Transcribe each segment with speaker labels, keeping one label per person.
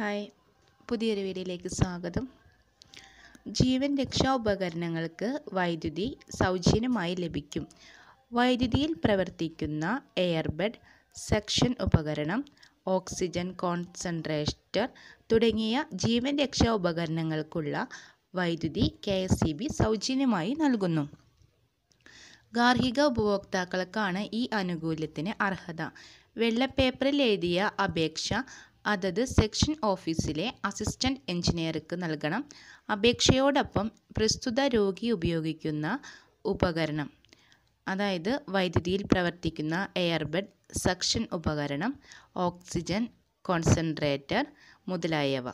Speaker 1: hi പുതിയൊരു വീഡിയോയിലേക്ക് സ്വാഗതം ജീവൻ രക്ഷാ ഉപകരണങ്ങൾക്ക് വൈദ്യുതി സൗജന്യമായി ലഭിക്കും വൈദ്യുതിയിൽ പ്രവർത്തിക്കുന്ന എയർബെഡ് സെക്ഷൻ ഉപകരണം ഓക്സിജൻ കോൺസെൻട്രേറ്റർ തുടങ്ങിയ ജീവൻ രക്ഷാ ഉപകരണങ്ങൾക്കുള്ള വൈദ്യുതി കെ എസ് സൗജന്യമായി നൽകുന്നു ഗാർഹിക ഉപഭോക്താക്കൾക്കാണ് ഈ ആനുകൂല്യത്തിന് അർഹത വെള്ള പേപ്പറിൽ എഴുതിയ അപേക്ഷ അതത് സെക്ഷൻ ഓഫീസിലെ അസിസ്റ്റന്റ്‌ എഞ്ചിനീയർക്ക് നൽകണം അപേക്ഷയോടൊപ്പം പ്രസ്തുത രോഗി ഉപയോഗിക്കുന്ന ഉപകരണം അതായത് വൈദ്യുതിയിൽ പ്രവർത്തിക്കുന്ന എയർബെഡ് സക്ഷൻ ഉപകരണം ഓക്സിജൻ കോൺസെൻട്രേറ്റർ മുതലായവ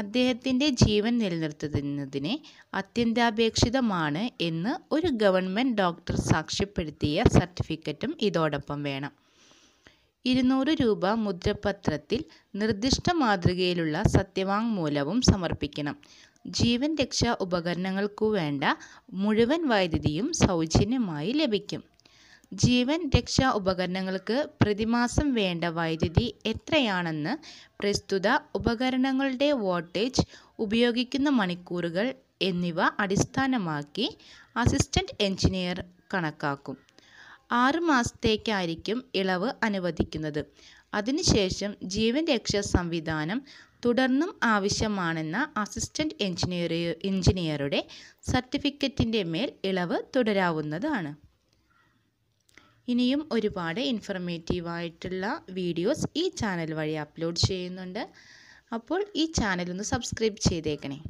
Speaker 1: അദ്ദേഹത്തിൻ്റെ ജീവൻ നിലനിർത്തുന്നതിന് അത്യന്താപേക്ഷിതമാണ് എന്ന് ഒരു ഗവൺമെൻറ് ഡോക്ടർ സാക്ഷ്യപ്പെടുത്തിയ സർട്ടിഫിക്കറ്റും ഇതോടൊപ്പം വേണം ഇരുന്നൂറ് രൂപ മുദ്രപത്രത്തിൽ നിർദ്ദിഷ്ട മാതൃകയിലുള്ള സത്യവാങ്മൂലവും സമർപ്പിക്കണം ജീവൻ രക്ഷാ ഉപകരണങ്ങൾക്കു വേണ്ട മുഴുവൻ വൈദ്യുതിയും സൗജന്യമായി ലഭിക്കും ജീവൻ രക്ഷാ ഉപകരണങ്ങൾക്ക് പ്രതിമാസം വേണ്ട വൈദ്യുതി എത്രയാണെന്ന് പ്രസ്തുത ഉപകരണങ്ങളുടെ വോൾട്ടേജ് ഉപയോഗിക്കുന്ന മണിക്കൂറുകൾ എന്നിവ അടിസ്ഥാനമാക്കി അസിസ്റ്റൻറ്റ് എഞ്ചിനീയർ കണക്കാക്കും ആറ് മാസത്തേക്കായിരിക്കും ഇളവ് അനുവദിക്കുന്നത് അതിനുശേഷം ജീവൻ രക്ഷാ സംവിധാനം തുടർന്നും ആവശ്യമാണെന്ന അസിസ്റ്റൻറ്റ് എഞ്ചിനീയർ എഞ്ചിനീയറുടെ സർട്ടിഫിക്കറ്റിൻ്റെ മേൽ ഇളവ് തുടരാവുന്നതാണ് ഇനിയും ഒരുപാട് ഇൻഫർമേറ്റീവായിട്ടുള്ള വീഡിയോസ് ഈ ചാനൽ വഴി അപ്ലോഡ് ചെയ്യുന്നുണ്ട് അപ്പോൾ ഈ ചാനൽ ഒന്ന് സബ്സ്ക്രൈബ് ചെയ്തേക്കണേ